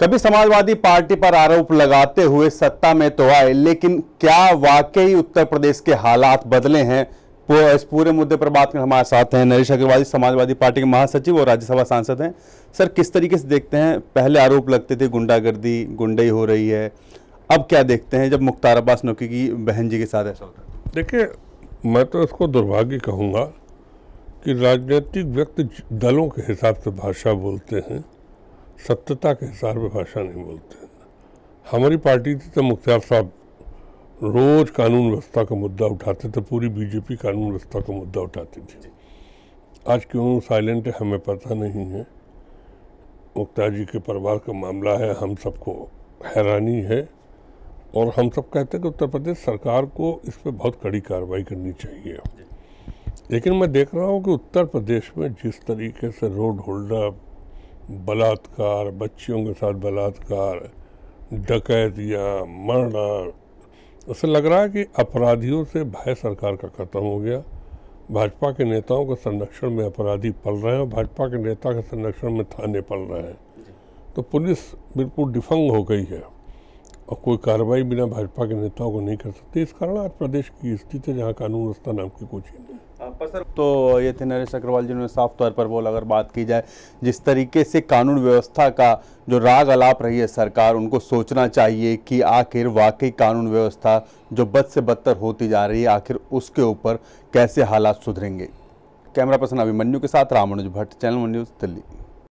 तभी समाजवादी पार्टी पर आरोप लगाते हुए सत्ता में तो आए लेकिन क्या वाकई उत्तर प्रदेश के हालात बदले हैं इस पूरे मुद्दे पर बात कर हमारे साथ हैं नरेश अग्रवाल समाजवादी पार्टी के महासचिव और राज्यसभा सांसद हैं सर किस तरीके से देखते हैं पहले आरोप लगते थे गुंडागर्दी गुंडई हो रही है अब क्या देखते हैं जब मुख्तार अब्बास नकी की बहन जी के साथ ऐसा होता है देखिए मैं तो इसको दुर्भाग्य कहूँगा कि राजनीतिक व्यक्ति दलों के हिसाब से भाषा बोलते हैं सत्यता के हिसार में भाषा नहीं बोलते हमारी पार्टी थी तो मुख्तार साहब रोज़ कानून व्यवस्था का मुद्दा उठाते थे पूरी बीजेपी कानून व्यवस्था का मुद्दा उठाती थी आज क्यों साइलेंट है हमें पता नहीं है मुख्तार जी के परिवार का मामला है हम सबको हैरानी है और हम सब कहते हैं कि उत्तर प्रदेश सरकार को इस पर बहुत कड़ी कार्रवाई करनी चाहिए लेकिन मैं देख रहा हूँ कि उत्तर प्रदेश में जिस तरीके से रोड होल्डर बलात्कार बच्चियों के साथ बलात्कार डकैतियाँ मर्डर ऐसे लग रहा है कि अपराधियों से भय सरकार का खत्म हो गया भाजपा के नेताओं के संरक्षण में अपराधी पल रहे हैं और भाजपा के नेता के संरक्षण में थाने पल रहे हैं तो पुलिस बिल्कुल डिफंग हो गई है और कोई कार्रवाई बिना भाजपा के नेताओं को नहीं कर सकती इस कारण आज प्रदेश की स्थिति है जहाँ कानून व्यवस्था नाम की कोई चीज पर तो ये थे नरेश अग्रवाल जी ने साफ तौर पर बोला अगर बात की जाए जिस तरीके से कानून व्यवस्था का जो राग अलाप रही है सरकार उनको सोचना चाहिए कि आखिर वाकई कानून व्यवस्था जो बद से बदतर होती जा रही है आखिर उसके ऊपर कैसे हालात सुधरेंगे कैमरा पर्सन अभिमन्यु के साथ Ramanuj Bhatt channel one news Delhi